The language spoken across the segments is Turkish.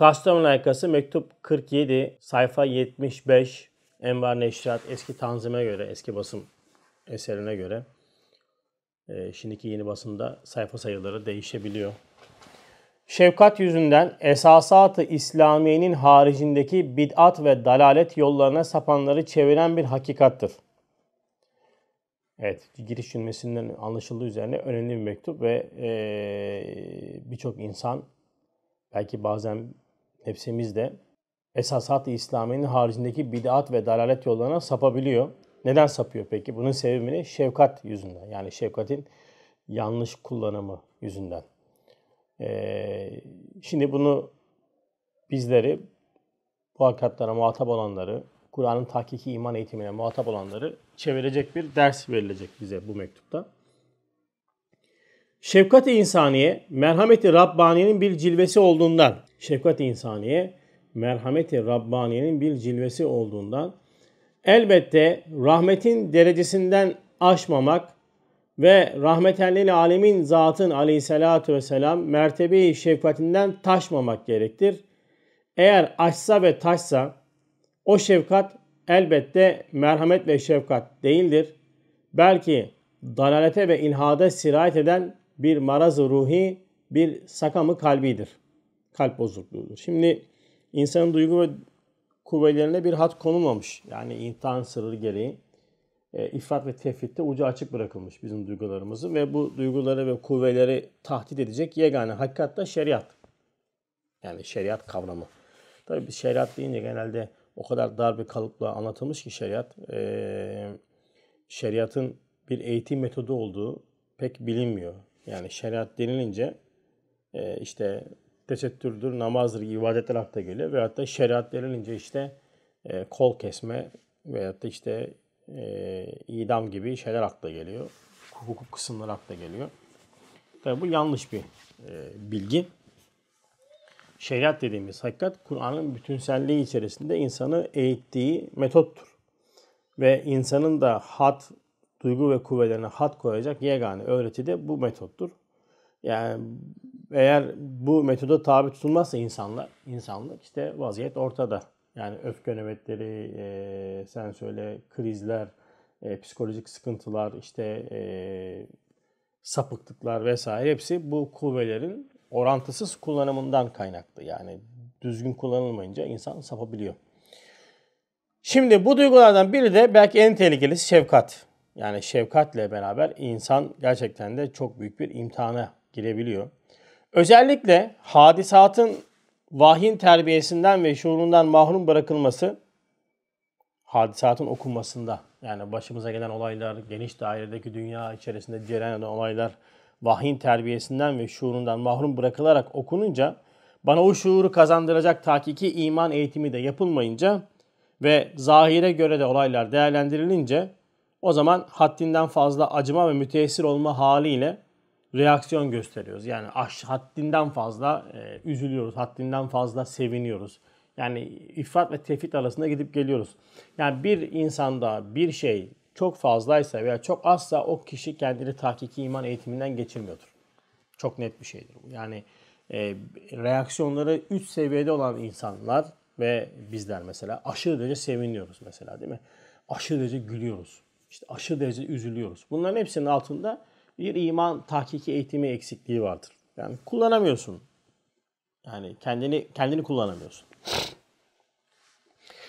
Kastamonu Aykası mektup 47 sayfa 75 Envar Neşrat eski tanzime göre eski basım eserine göre e, şimdiki yeni basımda sayfa sayıları değişebiliyor. Şefkat yüzünden esasatı İslamiye'nin haricindeki bid'at ve dalalet yollarına sapanları çeviren bir hakikattır. Evet, giriş cümlesinden anlaşıldığı üzerine önemli bir mektup ve e, birçok insan belki bazen nefsimiz de esasat-ı İslami'nin haricindeki bid'at ve dalalet yollarına sapabiliyor. Neden sapıyor peki? Bunun sebebini şefkat yüzünden. Yani şefkatin yanlış kullanımı yüzünden. Ee, şimdi bunu bizleri, bu hakikatlara muhatap olanları, Kur'an'ın tahkiki iman eğitimine muhatap olanları çevirecek bir ders verilecek bize bu mektupta. Şefkat-i insaniye, merhameti Rabbaniye'nin bir cilvesi olduğundan, şefkat-i insaniye, merhameti Rabbaniye'nin bir cilvesi olduğundan, elbette rahmetin derecesinden aşmamak ve rahmetellil alemin zatın aleyhissalatü vesselam mertebeyi şefkatinden taşmamak gerektir. Eğer aşsa ve taşsa o şefkat elbette merhamet ve şefkat değildir. Belki dalalete ve ilhada sirayet eden bir marazı ruhi, bir sakamı kalbidir. Kalp bozukluğudur. Şimdi insanın duygu ve kuvvetlerine bir hat konulmamış. Yani imtihan sırrı gereği e, ifrat ve tefritte ucu açık bırakılmış bizim duygularımızı ve bu duyguları ve kuvvetleri tahdit edecek yegane hakikat da şeriat. Yani şeriat kavramı. Tabii biz şeriat deyince genelde o kadar dar bir kalıpla anlatılmış ki şeriat. E, şeriatın bir eğitim metodu olduğu pek bilinmiyor. Yani şeriat denilince e, işte tesettürdür, namazdır, ibadetler hafta geliyor. Veyahut da şeriat denilince işte e, kol kesme veyahut da işte e, idam gibi şeyler akla geliyor. Hukuk kısımları akla geliyor. Tabi bu yanlış bir e, bilgi. Şeriat dediğimiz hakikat Kur'an'ın bütünselliği içerisinde insanı eğittiği metottur. Ve insanın da hat, duygu ve kuvvelerine hat koyacak yegane öğreti de bu metottur. Yani eğer bu metoda tabi tutulmazsa insanlar, insanlık işte vaziyet ortada. Yani öfke nöbetleri, e, sen söyle krizler, e, psikolojik sıkıntılar, işte e, sapıklıklar vesaire hepsi bu kuvvelerin orantısız kullanımından kaynaklı. Yani düzgün kullanılmayınca insan sapabiliyor. Şimdi bu duygulardan biri de belki en tehlikelisi şefkat yani şefkatle beraber insan gerçekten de çok büyük bir imtihana girebiliyor. Özellikle hadisatın vahyin terbiyesinden ve şuurundan mahrum bırakılması hadisatın okunmasında yani başımıza gelen olaylar, geniş dairedeki dünya içerisinde cereyan olaylar vahyin terbiyesinden ve şuurundan mahrum bırakılarak okununca bana o şuuru kazandıracak takiki iman eğitimi de yapılmayınca ve zahire göre de olaylar değerlendirilince o zaman haddinden fazla acıma ve müteessir olma haliyle reaksiyon gösteriyoruz. Yani aş, haddinden fazla e, üzülüyoruz, haddinden fazla seviniyoruz. Yani ifrat ve tefit arasında gidip geliyoruz. Yani bir insanda bir şey çok fazlaysa veya çok azsa o kişi kendini tahkiki iman eğitiminden geçirmiyordur. Çok net bir şeydir bu. Yani e, reaksiyonları üst seviyede olan insanlar ve bizler mesela aşırı derece seviniyoruz mesela değil mi? Aşırı derece gülüyoruz. İşte aşırı derece üzülüyoruz. Bunların hepsinin altında bir iman tahkiki eğitimi eksikliği vardır. Yani kullanamıyorsun. Yani kendini kendini kullanamıyorsun.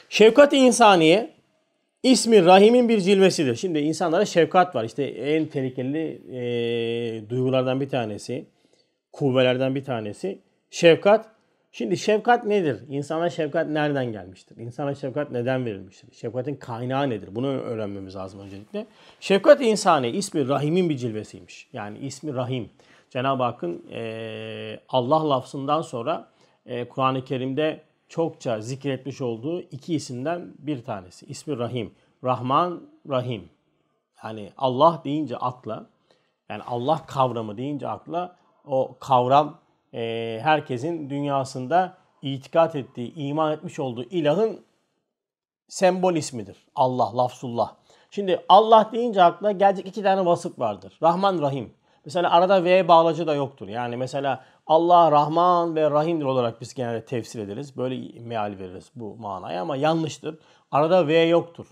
Şefkat insaniye ismi rahimin bir cilvesidir. Şimdi insanlara şefkat var. İşte en tehlikeli e, duygulardan bir tanesi, kuvvelerden bir tanesi. Şefkat Şimdi şefkat nedir? İnsana şefkat nereden gelmiştir? İnsana şefkat neden verilmiştir? Şefkatin kaynağı nedir? Bunu öğrenmemiz lazım öncelikle. Şefkat insani ismi Rahim'in bir cilvesiymiş. Yani ismi Rahim. Cenab-ı Hakk'ın e, Allah lafzından sonra e, Kur'an-ı Kerim'de çokça zikretmiş olduğu iki isimden bir tanesi. İsmi Rahim. Rahman, Rahim. Yani Allah deyince akla, yani Allah kavramı deyince akla o kavram e, herkesin dünyasında itikat ettiği, iman etmiş olduğu ilahın sembol ismidir. Allah, lafzullah. Şimdi Allah deyince aklına gelecek iki tane vasıf vardır. Rahman, Rahim. Mesela arada V bağlacı da yoktur. Yani mesela Allah Rahman ve Rahim'dir olarak biz genelde tefsir ederiz. Böyle meal veririz bu manaya ama yanlıştır. Arada V yoktur.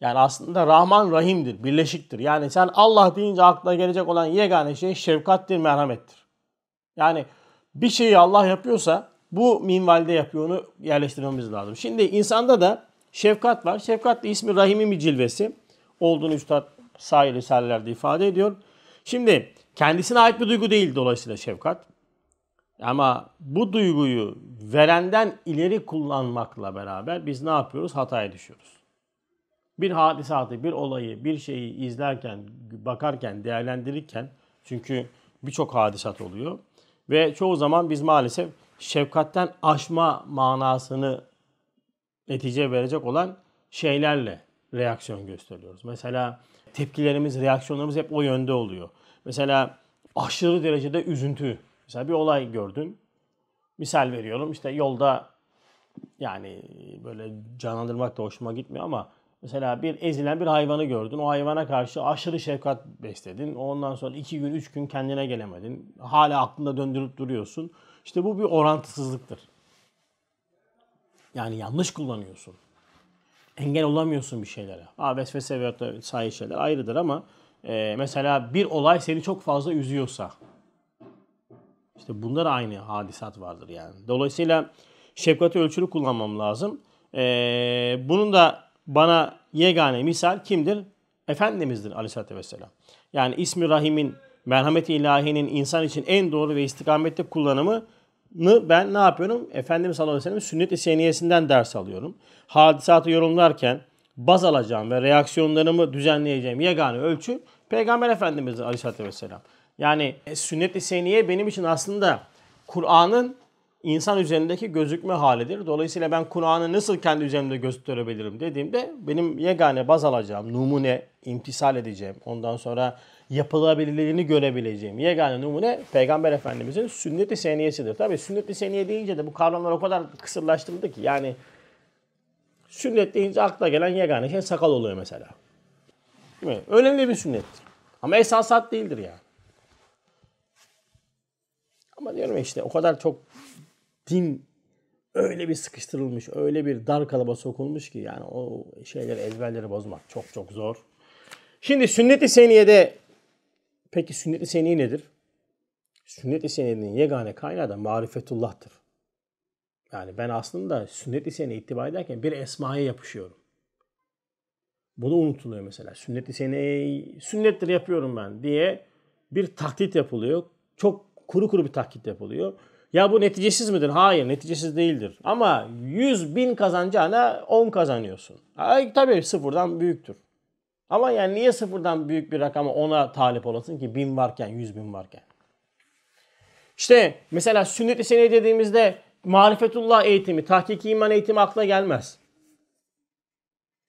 Yani aslında Rahman Rahim'dir, birleşiktir. Yani sen Allah deyince aklına gelecek olan yegane şey şefkattir, merhamettir. Yani bir şeyi Allah yapıyorsa bu minvalde yapıyor onu yerleştirmemiz lazım. Şimdi insanda da şefkat var. Şefkat de ismi rahimi mi cilvesi olduğunu Üstad sahih risalelerde ifade ediyor. Şimdi kendisine ait bir duygu değil dolayısıyla şefkat. Ama bu duyguyu verenden ileri kullanmakla beraber biz ne yapıyoruz? Hataya düşüyoruz. Bir hadisatı, bir olayı, bir şeyi izlerken, bakarken, değerlendirirken çünkü birçok hadisat oluyor ve çoğu zaman biz maalesef şefkatten aşma manasını netice verecek olan şeylerle reaksiyon gösteriyoruz. Mesela tepkilerimiz, reaksiyonlarımız hep o yönde oluyor. Mesela aşırı derecede üzüntü. Mesela bir olay gördün. Misal veriyorum işte yolda yani böyle canlandırmak da hoşuma gitmiyor ama Mesela bir ezilen bir hayvanı gördün. O hayvana karşı aşırı şefkat besledin. Ondan sonra iki gün, üç gün kendine gelemedin. Hala aklında döndürüp duruyorsun. İşte bu bir orantısızlıktır. Yani yanlış kullanıyorsun. Engel olamıyorsun bir şeylere. Ha, vesvese veyahut da sahi şeyler ayrıdır ama e, mesela bir olay seni çok fazla üzüyorsa işte bunda da aynı hadisat vardır yani. Dolayısıyla şefkati ölçülü kullanmam lazım. E, bunun da bana yegane misal kimdir? Efendimiz'dir aleyhissalatü vesselam. Yani ismi rahimin, merhameti ilahinin insan için en doğru ve istikamette kullanımı ben ne yapıyorum? Efendimiz sallallahu aleyhi ve sellem sünnet-i seniyesinden ders alıyorum. Hadisatı yorumlarken baz alacağım ve reaksiyonlarımı düzenleyeceğim yegane ölçü Peygamber Efendimiz aleyhissalatü vesselam. Yani sünnet-i seniye benim için aslında Kur'an'ın insan üzerindeki gözükme halidir. Dolayısıyla ben Kur'an'ı nasıl kendi üzerimde gösterebilirim dediğimde benim yegane baz alacağım, numune, imtisal edeceğim. Ondan sonra yapılabilirliğini görebileceğim yegane numune Peygamber Efendimizin sünnet-i seniyesidir. Tabi sünnet-i seniye deyince de bu kavramlar o kadar kısırlaştırıldı ki yani sünnet deyince akla gelen yegane şey sakal oluyor mesela. Değil mi? Önemli bir sünnettir. Ama esasat değildir yani. Ama diyorum işte o kadar çok din öyle bir sıkıştırılmış, öyle bir dar kalaba sokulmuş ki yani o şeyleri ezberleri bozmak çok çok zor. Şimdi sünnet-i seniyede peki sünnet-i seniye nedir? Sünnet-i seniyenin yegane kaynağı da marifetullah'tır. Yani ben aslında sünnet-i seneye ittiba ederken bir esmaya yapışıyorum. Bu da unutuluyor mesela. Sünnet-i seneyi sünnettir yapıyorum ben diye bir taklit yapılıyor. Çok kuru kuru bir taklit yapılıyor. Ya bu neticesiz midir? Hayır neticesiz değildir. Ama 100 bin kazanacağına 10 kazanıyorsun. Ay, tabii sıfırdan büyüktür. Ama yani niye sıfırdan büyük bir rakama ona talip olasın ki bin varken yüz bin varken? İşte mesela sünnet-i sene dediğimizde marifetullah eğitimi, Tahkiki iman eğitimi akla gelmez.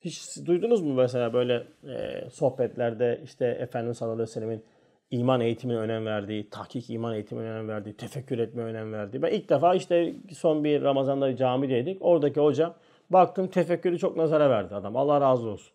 Hiç duydunuz mu mesela böyle e, sohbetlerde işte Efendimiz sallallahu aleyhi ve sellemin iman eğitimine önem verdiği, tahkik iman eğitimine önem verdiği, tefekkür etmeye önem verdiği. Ben ilk defa işte son bir Ramazan'da bir camideydik. Oradaki hoca baktım tefekkürü çok nazara verdi adam. Allah razı olsun.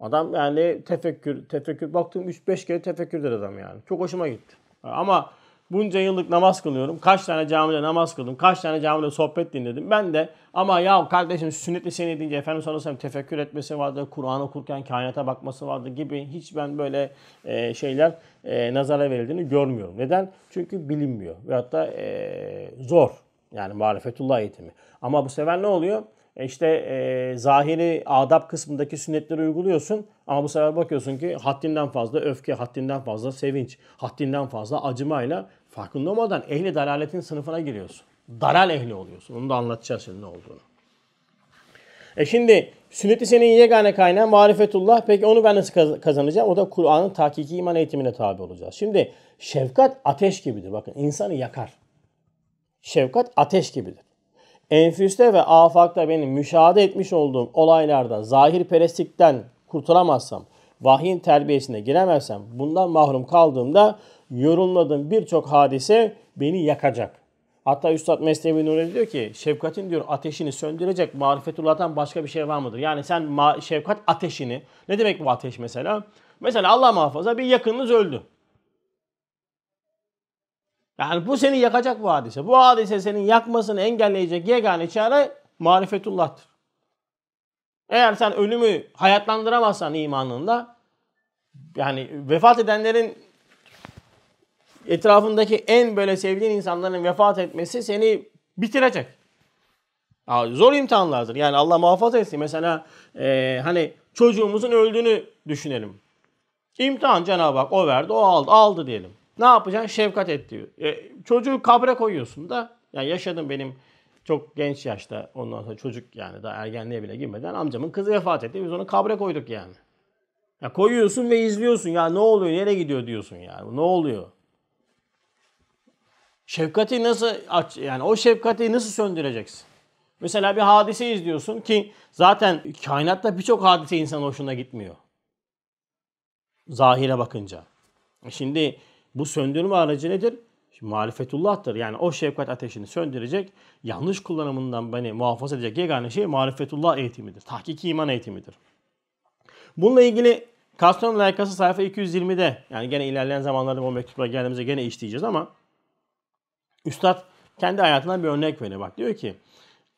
Adam yani tefekkür, tefekkür baktım 3-5 kere tefekkür dedi adam yani. Çok hoşuma gitti. Ama bunca yıllık namaz kılıyorum. Kaç tane camide namaz kıldım. Kaç tane camide sohbet dinledim. Ben de ama ya kardeşim sünnet seni deyince Efendim sana aleyhi tefekkür etmesi vardı. Kur'an okurken kainata bakması vardı gibi hiç ben böyle e, şeyler e, nazara verildiğini görmüyorum. Neden? Çünkü bilinmiyor. Ve hatta e, zor. Yani marifetullah eğitimi. Ama bu sefer ne oluyor? E işte e, zahiri adab kısmındaki sünnetleri uyguluyorsun ama bu sefer bakıyorsun ki haddinden fazla öfke, haddinden fazla sevinç, haddinden fazla acımayla farkında olmadan ehli dalaletin sınıfına giriyorsun. Daral ehli oluyorsun. Onu da anlatacağız şimdi ne olduğunu. E şimdi sünneti i senin yegane kaynağı marifetullah. Peki onu ben nasıl kazanacağım? O da Kur'an'ın takiki iman eğitimine tabi olacağız. Şimdi şefkat ateş gibidir. Bakın insanı yakar. Şefkat ateş gibidir enfüste ve afakta benim müşahede etmiş olduğum olaylarda zahir perestlikten kurtulamazsam, vahyin terbiyesine giremezsem, bundan mahrum kaldığımda yorumladığım birçok hadise beni yakacak. Hatta Üstad Mesnevi Nuri diyor ki şefkatin diyor ateşini söndürecek marifetullah'tan başka bir şey var mıdır? Yani sen ma- şefkat ateşini ne demek bu ateş mesela? Mesela Allah muhafaza bir yakınınız öldü. Yani bu seni yakacak bu hadise. Bu hadise senin yakmasını engelleyecek yegane çare marifetullah'tır. Eğer sen ölümü hayatlandıramazsan imanında yani vefat edenlerin etrafındaki en böyle sevdiğin insanların vefat etmesi seni bitirecek. Zor imtihanlardır. Yani Allah muhafaza etsin. Mesela e, hani çocuğumuzun öldüğünü düşünelim. İmtihan Cenab-ı Hak o verdi, o aldı, aldı diyelim. Ne yapacaksın? Şefkat et diyor. E, çocuğu kabre koyuyorsun da. Yani yaşadım benim çok genç yaşta ondan sonra çocuk yani daha ergenliğe bile girmeden amcamın kızı vefat etti. Biz onu kabre koyduk yani. Ya koyuyorsun ve izliyorsun. Ya ne oluyor? Nereye gidiyor diyorsun yani. Ne oluyor? Şefkati nasıl aç yani o şefkati nasıl söndüreceksin? Mesela bir hadise izliyorsun ki zaten kainatta birçok hadise insan hoşuna gitmiyor. Zahire bakınca. E şimdi bu söndürme aracı nedir? Marifetullah'tır. Yani o şefkat ateşini söndürecek, yanlış kullanımından beni muhafaza edecek yegane şey marifetullah eğitimidir. Tahkiki iman eğitimidir. Bununla ilgili Kastamonu layıkası sayfa 220'de yani gene ilerleyen zamanlarda bu mektupla geldiğimizde gene işleyeceğiz ama Üstad kendi hayatından bir örnek veriyor. Bak diyor ki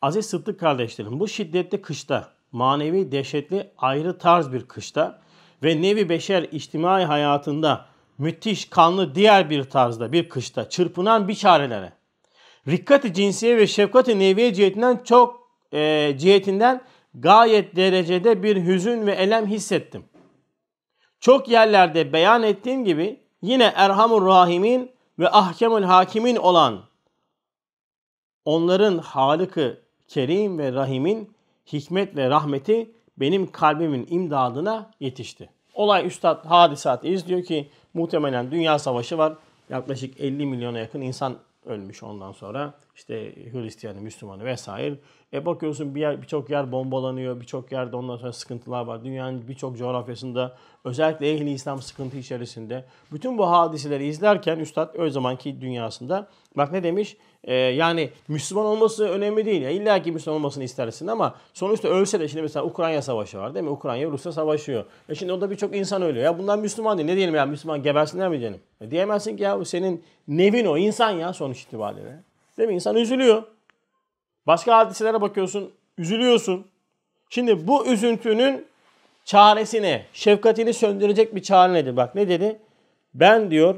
Aziz Sıddık kardeşlerim bu şiddetli kışta manevi dehşetli ayrı tarz bir kışta ve nevi beşer içtimai hayatında müthiş, kanlı diğer bir tarzda bir kışta çırpınan bir çarelere, rikkati cinsiye ve şefkati neviye cihetinden çok e, cihetinden gayet derecede bir hüzün ve elem hissettim. Çok yerlerde beyan ettiğim gibi yine Erhamur Rahim'in ve Ahkemül Hakim'in olan onların Halık'ı Kerim ve Rahim'in hikmet ve rahmeti benim kalbimin imdadına yetişti. Olay üstad hadisatı izliyor ki muhtemelen dünya savaşı var. Yaklaşık 50 milyona yakın insan ölmüş ondan sonra. İşte Hristiyanı, Müslümanı vesaire. E bakıyorsun bir yer, birçok yer bombalanıyor, birçok yerde ondan sonra sıkıntılar var. Dünyanın birçok coğrafyasında özellikle ehli İslam sıkıntı içerisinde. Bütün bu hadiseleri izlerken Üstad o zamanki dünyasında bak ne demiş? Ee, yani Müslüman olması önemli değil. Yani İlla ki Müslüman olmasını istersin ama sonuçta ölse de şimdi mesela Ukrayna savaşı var değil mi? Ukrayna Rusya savaşıyor. E şimdi orada birçok insan ölüyor. Ya bundan Müslüman değil. Ne diyelim ya Müslüman gebersinler mi diyelim? E diyemezsin ki ya senin nevin o. insan ya sonuç itibariyle. Değil mi? İnsan üzülüyor. Başka hadiselere bakıyorsun. Üzülüyorsun. Şimdi bu üzüntünün çaresine, şefkatini söndürecek bir çare nedir? Bak ne dedi? Ben diyor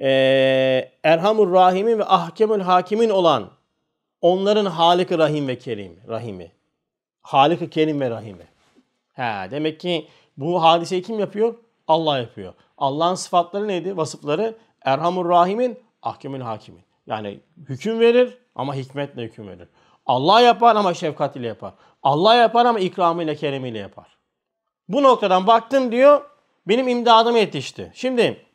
e, Erhamur Rahim'in ve Ahkemül Hakim'in olan onların Halik-i Rahim ve Kerim, Rahimi. Halik-i Kerim ve Rahimi. Ha demek ki bu hadiseyi kim yapıyor? Allah yapıyor. Allah'ın sıfatları neydi? Vasıfları Erhamur Rahim'in, Ahkemül Hakim'in. Yani hüküm verir ama hikmetle hüküm verir. Allah yapar ama şefkat ile yapar. Allah yapar ama ikramıyla, keremiyle yapar. Bu noktadan baktım diyor, benim imdadım yetişti. Şimdi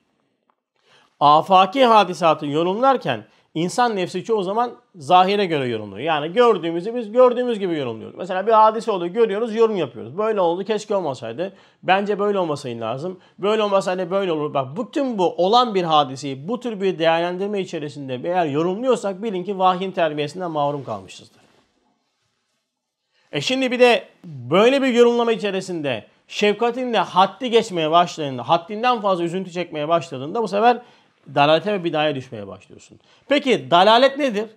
afaki hadisatı yorumlarken insan nefsi çoğu zaman zahire göre yorumluyor. Yani gördüğümüzü biz gördüğümüz gibi yorumluyoruz. Mesela bir hadise oluyor görüyoruz yorum yapıyoruz. Böyle oldu keşke olmasaydı. Bence böyle olmasaydı lazım. Böyle olmasaydı böyle olur. Bak bütün bu olan bir hadiseyi bu tür bir değerlendirme içerisinde eğer yorumluyorsak bilin ki vahyin terbiyesinden mahrum kalmışızdır. E şimdi bir de böyle bir yorumlama içerisinde şefkatinle haddi geçmeye başladığında, haddinden fazla üzüntü çekmeye başladığında bu sefer dalalete ve bidaya düşmeye başlıyorsun. Peki dalalet nedir?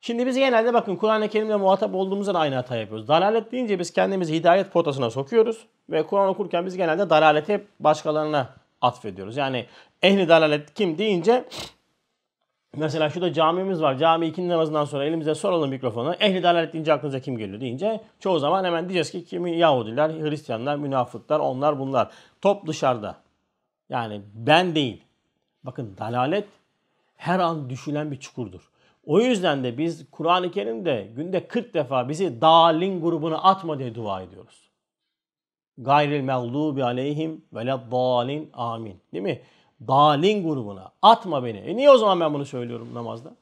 Şimdi biz genelde bakın Kur'an-ı Kerim'le muhatap olduğumuzda da aynı hata yapıyoruz. Dalalet deyince biz kendimizi hidayet potasına sokuyoruz ve Kur'an okurken biz genelde dalaleti başkalarına atfediyoruz. Yani ehli dalalet kim deyince mesela şurada camimiz var. Cami ikinci namazından sonra elimize soralım mikrofonu. Ehli dalalet deyince aklınıza kim geliyor deyince çoğu zaman hemen diyeceğiz ki kimi Yahudiler, Hristiyanlar, münafıklar, onlar bunlar. Top dışarıda. Yani ben değil. Bakın dalalet her an düşülen bir çukurdur. O yüzden de biz Kur'an-ı Kerim'de günde 40 defa bizi dalin grubuna atma diye dua ediyoruz. Gayril mağlubi aleyhim ve dalin amin. Değil mi? Dalin grubuna atma beni. E niye o zaman ben bunu söylüyorum namazda?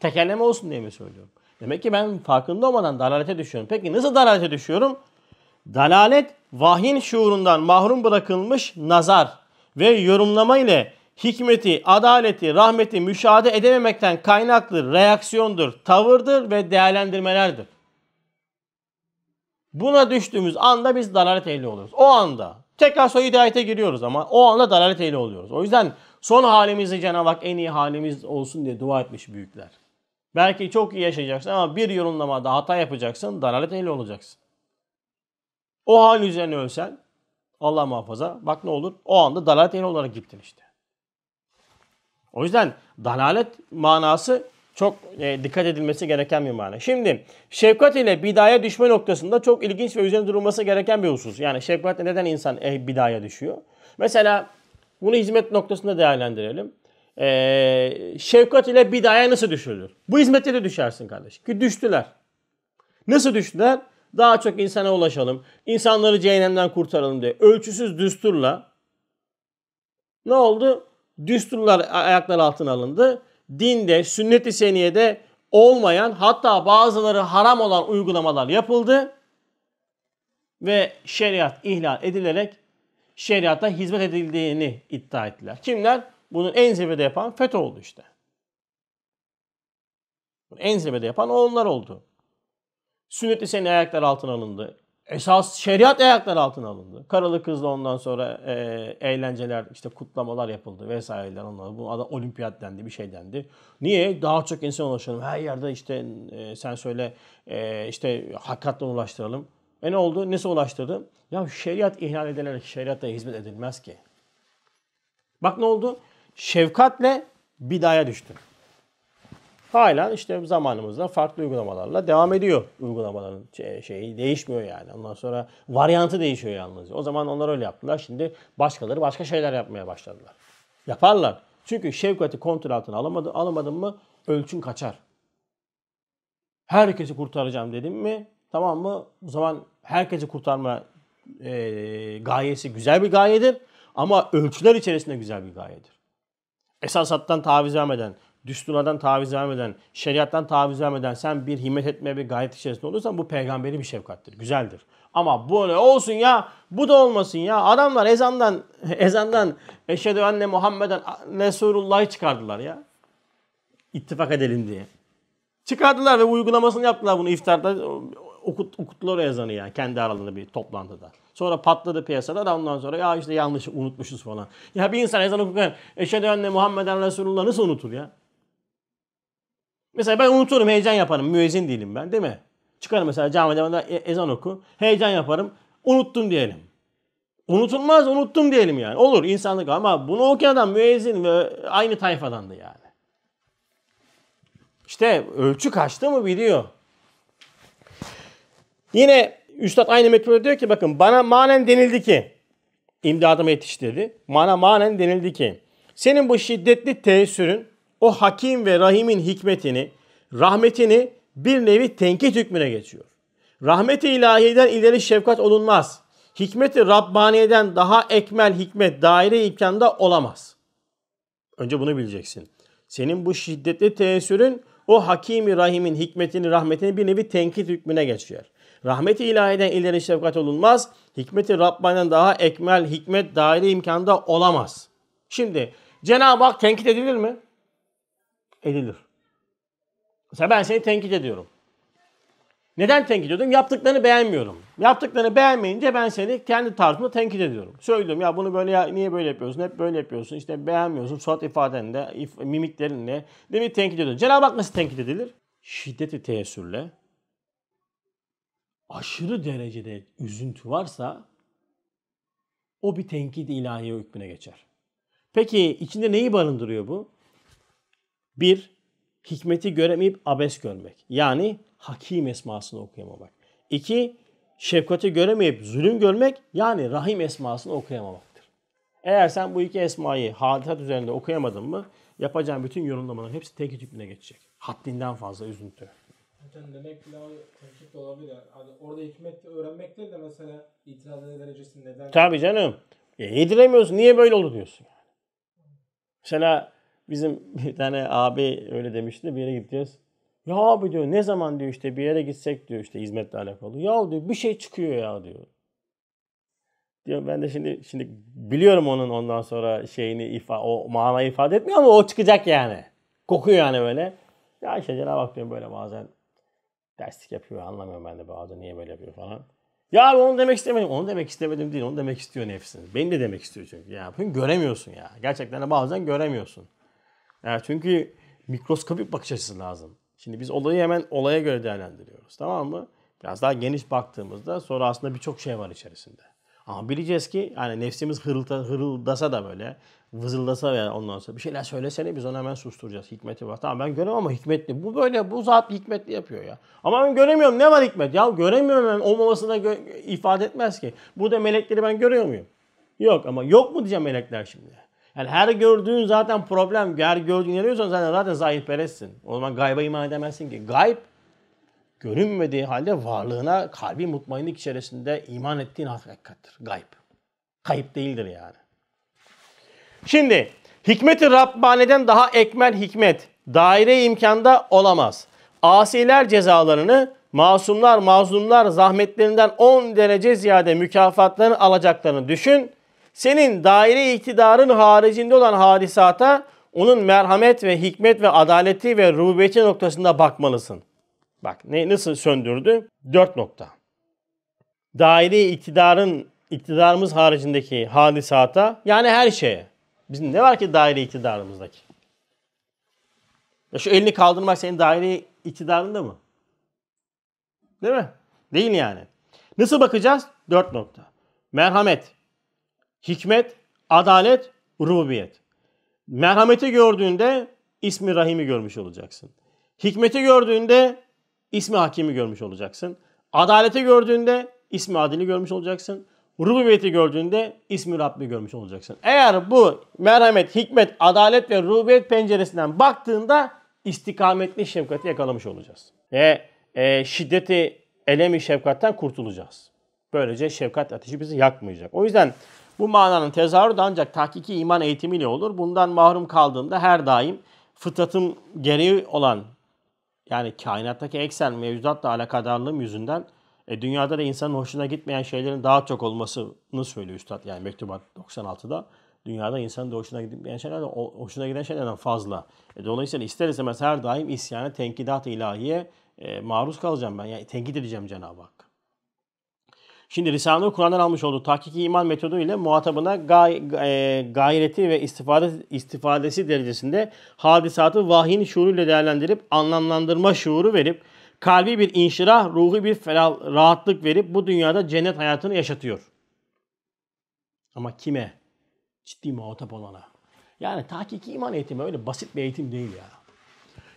Tekerleme olsun diye mi söylüyorum? Demek ki ben farkında olmadan dalalete düşüyorum. Peki nasıl dalalete düşüyorum? Dalalet vahyin şuurundan mahrum bırakılmış nazar, ve yorumlama ile hikmeti, adaleti, rahmeti müşahede edememekten kaynaklı reaksiyondur, tavırdır ve değerlendirmelerdir. Buna düştüğümüz anda biz dalalet ehli oluyoruz. O anda. Tekrar soy hidayete giriyoruz ama o anda dalalet ehli oluyoruz. O yüzden son halimizi Cenab-ı Hak en iyi halimiz olsun diye dua etmiş büyükler. Belki çok iyi yaşayacaksın ama bir yorumlamada hata yapacaksın, dalalet ehli olacaksın. O hal üzerine ölsen Allah muhafaza. Bak ne olur? O anda dalalet ehli olarak gittin işte. O yüzden dalalet manası çok e, dikkat edilmesi gereken bir mana. Şimdi şefkat ile bidaya düşme noktasında çok ilginç ve üzerine durulması gereken bir husus. Yani şefkatle neden insan e, bidaya düşüyor? Mesela bunu hizmet noktasında değerlendirelim. E, şefkat ile bidaya nasıl düşülür? Bu hizmette de düşersin kardeş. Ki düştüler. Nasıl düştüler? Daha çok insana ulaşalım. insanları cehennemden kurtaralım diye. Ölçüsüz düsturla ne oldu? Düsturlar ayaklar altına alındı. Dinde, sünnet-i seniyede olmayan hatta bazıları haram olan uygulamalar yapıldı. Ve şeriat ihlal edilerek şeriata hizmet edildiğini iddia ettiler. Kimler? Bunun en zirvede yapan FETÖ oldu işte. En zirvede yapan onlar oldu. Sünnet-i seni ayaklar altına alındı. Esas şeriat ayaklar altına alındı. Karalı kızla ondan sonra e, eğlenceler, işte kutlamalar yapıldı vesaireler onlar. Bu adam olimpiyat dendi, bir şey dendi. Niye? Daha çok insan ulaşalım. Her yerde işte e, sen söyle e, işte hakikatle ulaştıralım. E ne oldu? Nesi ulaştırdı? Ya şeriat ihlal edilerek şeriata hizmet edilmez ki. Bak ne oldu? Şefkatle bidaya düştü hala işte zamanımızda farklı uygulamalarla devam ediyor uygulamaların şey, şeyi değişmiyor yani. Ondan sonra varyantı değişiyor yalnız. O zaman onlar öyle yaptılar. Şimdi başkaları başka şeyler yapmaya başladılar. Yaparlar. Çünkü şefkati kontrol altına alamadı, alamadın mı ölçün kaçar. Herkesi kurtaracağım dedim mi tamam mı? O zaman herkesi kurtarma e, gayesi güzel bir gayedir. Ama ölçüler içerisinde güzel bir gayedir. Esas hattan taviz vermeden düsturadan taviz vermeden, şeriattan taviz vermeden sen bir himmet etmeye bir gayet içerisinde olursan bu peygamberi bir şefkattir, güzeldir. Ama bu ne olsun ya, bu da olmasın ya. Adamlar ezandan, ezandan eşhedü anne Muhammeden Resulullah'ı çıkardılar ya. İttifak edelim diye. Çıkardılar ve uygulamasını yaptılar bunu iftarda. Okut, okuttular o ezanı ya kendi aralarında bir toplantıda. Sonra patladı piyasada da ondan sonra ya işte yanlış unutmuşuz falan. Ya bir insan ezan okurken eşhedü anne Muhammeden Resulullah nasıl unutur ya? Mesela ben unuturum heyecan yaparım. Müezzin değilim ben değil mi? Çıkarım mesela camide e- ezan oku. Heyecan yaparım. Unuttum diyelim. Unutulmaz unuttum diyelim yani. Olur insanlık ama bunu okuyan adam müezzin ve aynı tayfadandı yani. İşte ölçü kaçtı mı biliyor. Yine Üstad aynı mektupta diyor ki bakın bana manen denildi ki imdadıma yetiş dedi. Bana manen denildi ki senin bu şiddetli teessürün o hakim ve rahimin hikmetini, rahmetini bir nevi tenkit hükmüne geçiyor. Rahmeti ilahiden ileri şefkat olunmaz. Hikmeti Rabbaniye'den daha ekmel hikmet daire imkanda olamaz. Önce bunu bileceksin. Senin bu şiddetli teessürün o hakimi rahimin hikmetini, rahmetini bir nevi tenkit hükmüne geçiyor. Rahmeti ilahiden ileri şefkat olunmaz. Hikmeti Rabbaniye'den daha ekmel hikmet daire imkanda olamaz. Şimdi Cenab-ı Hak tenkit edilir mi? edilir. Mesela ben seni tenkit ediyorum. Neden tenkit ediyorum? Yaptıklarını beğenmiyorum. Yaptıklarını beğenmeyince ben seni kendi tarzımda tenkit ediyorum. Söylüyorum ya bunu böyle ya, niye böyle yapıyorsun? Hep böyle yapıyorsun. İşte beğenmiyorsun. Surat ifadenle, if- mimiklerinle. demi mi? Tenkit ediyorsun. Cenab-ı Hak nasıl tenkit edilir? Şiddeti teessürle aşırı derecede üzüntü varsa o bir tenkit ilahiye hükmüne geçer. Peki içinde neyi barındırıyor bu? Bir, hikmeti göremeyip abes görmek. Yani hakim esmasını okuyamamak. İki, şefkati göremeyip zulüm görmek yani rahim esmasını okuyamamaktır. Eğer sen bu iki esmayı hadisat üzerinde okuyamadın mı yapacağın bütün yorumlamaların hepsi tek hükmüne geçecek. Haddinden fazla üzüntü. Hocam demek ki tenkit de olabilir. Hani orada hikmet öğrenmek değil de mesela itiraz derecesi neden? Tabii canım. E, yediremiyorsun. Niye böyle oldu diyorsun. Mesela Bizim bir tane abi öyle demişti bir yere gideceğiz. Ya abi diyor ne zaman diyor işte bir yere gitsek diyor işte hizmetle alakalı. Ya diyor bir şey çıkıyor ya diyor. Diyor ben de şimdi şimdi biliyorum onun ondan sonra şeyini ifa o mana ifade etmiyor ama o çıkacak yani. Kokuyor yani böyle. Ya işte Cenab-ı böyle bazen derslik yapıyor anlamıyorum ben de bazen niye böyle yapıyor falan. Ya abi onu demek istemedim. Onu demek istemedim değil. Onu demek istiyor nefsin. Beni de demek istiyor çünkü. Ya bugün göremiyorsun ya. Gerçekten de bazen göremiyorsun. Yani çünkü mikroskopik bakış açısı lazım. Şimdi biz olayı hemen olaya göre değerlendiriyoruz. Tamam mı? Biraz daha geniş baktığımızda sonra aslında birçok şey var içerisinde. Ama bileceğiz ki yani nefsimiz hırılta, hırıldasa da böyle vızıldasa veya ondan sonra bir şeyler söylesene biz onu hemen susturacağız. Hikmeti var. Tamam ben görüyorum ama hikmetli. Bu böyle bu zat hikmetli yapıyor ya. Ama ben göremiyorum. Ne var hikmet? Ya göremiyorum ben. Olmaması da gö- ifade etmez ki. Burada melekleri ben görüyor muyum? Yok ama yok mu diyeceğim melekler şimdi. Yani her gördüğün zaten problem. Her gördüğün inanıyorsan zaten zaten zahirperestsin. O zaman gayba iman edemezsin ki. Gayb görünmediği halde varlığına kalbi mutmainlik içerisinde iman ettiğin hakikattir. Gayb. Kayıp değildir yani. Şimdi hikmeti Rabbani'den daha ekmel hikmet daire imkanda olamaz. Asiler cezalarını masumlar mazlumlar zahmetlerinden 10 derece ziyade mükafatlarını alacaklarını düşün senin daire iktidarın haricinde olan hadisata onun merhamet ve hikmet ve adaleti ve rububiyeti noktasında bakmalısın. Bak ne, nasıl söndürdü? Dört nokta. Daire iktidarın iktidarımız haricindeki hadisata yani her şeye. Bizim ne var ki daire iktidarımızdaki? Ya şu elini kaldırmak senin daire iktidarında mı? Değil mi? Değil yani. Nasıl bakacağız? Dört nokta. Merhamet, hikmet, adalet, rububiyet. Merhameti gördüğünde ismi Rahim'i görmüş olacaksın. Hikmeti gördüğünde ismi Hakim'i görmüş olacaksın. Adaleti gördüğünde ismi Adil'i görmüş olacaksın. Rububiyeti gördüğünde ismi Rabbi görmüş olacaksın. Eğer bu merhamet, hikmet, adalet ve rububiyet penceresinden baktığında istikametli şefkati yakalamış olacağız. Ve e, şiddeti elemi şefkatten kurtulacağız. Böylece şefkat ateşi bizi yakmayacak. O yüzden bu mananın tezahürü de ancak tahkiki iman eğitimiyle olur. Bundan mahrum kaldığımda her daim fıtratım gereği olan yani kainattaki eksen mevzuatla alakadarlığım yüzünden e, dünyada da insanın hoşuna gitmeyen şeylerin daha çok olmasını söylüyor Üstad. Yani mektubat 96'da dünyada insanın da hoşuna gitmeyen şeyler de hoşuna giden şeylerden fazla. E, dolayısıyla ister istemez her daim isyana, tenkidat ilahiye e, maruz kalacağım ben. Yani tenkit edeceğim Cenab-ı Hak. Şimdi Risale-i Kur'an'dan almış olduğu tahkiki iman metodu ile muhatabına gay, e, gayreti ve istifade, istifadesi derecesinde hadisatı vahyin şuuruyla değerlendirip anlamlandırma şuuru verip kalbi bir inşirah, ruhu bir felal, rahatlık verip bu dünyada cennet hayatını yaşatıyor. Ama kime? Ciddi muhatap olana. Yani tahkiki iman eğitimi öyle basit bir eğitim değil ya.